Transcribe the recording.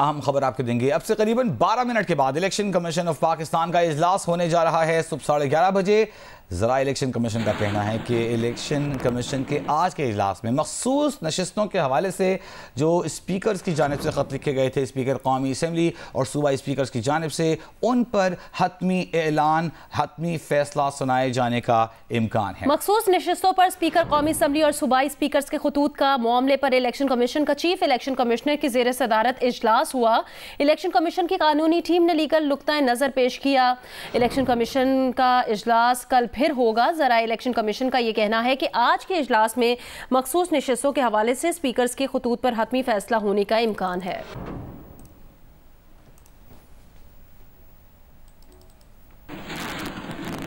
अहम खबर आपको देंगे अब से करीबन 12 मिनट के बाद इलेक्शन कमीशन ऑफ पाकिस्तान का इजलास होने जा रहा है सुबह साढ़े ग्यारह बजे ज़रा इलेक्शन कमीशन का कहना है कि इलेक्शन कमीशन के आज के इजलास में मखसूस नशस्तों के हवाले से जो स्पीकर्स की जानब से ख़त लिखे गए थे स्पीकर कौमी इसम्बली और सूबा स्पीकर्स की जानब से उन पर हतमी ऐलान हतमी फैसला सुनाए जाने का इम्कान है मखसूस नशस्तों पर स्पीकर कौमी इसम्बली और सूबाई स्पीकर के खतूत का मामले पर इलेक्शन कमीशन का चीफ इलेक्शन कमिश्नर की जेर सदारत इजलास हुआ इलेक्शन कमीशन की कानूनी टीम ने लीगल नुकतः नज़र पेश किया इलेक्शन कमीशन का इजलास कल फिर होगा जरा इलेक्शन कमीशन का ये कहना है कि आज के इजलास में मखसूस नशस्तों के हवाले से स्पीकर के खतूत पर हतमी फैसला होने का इम्कान है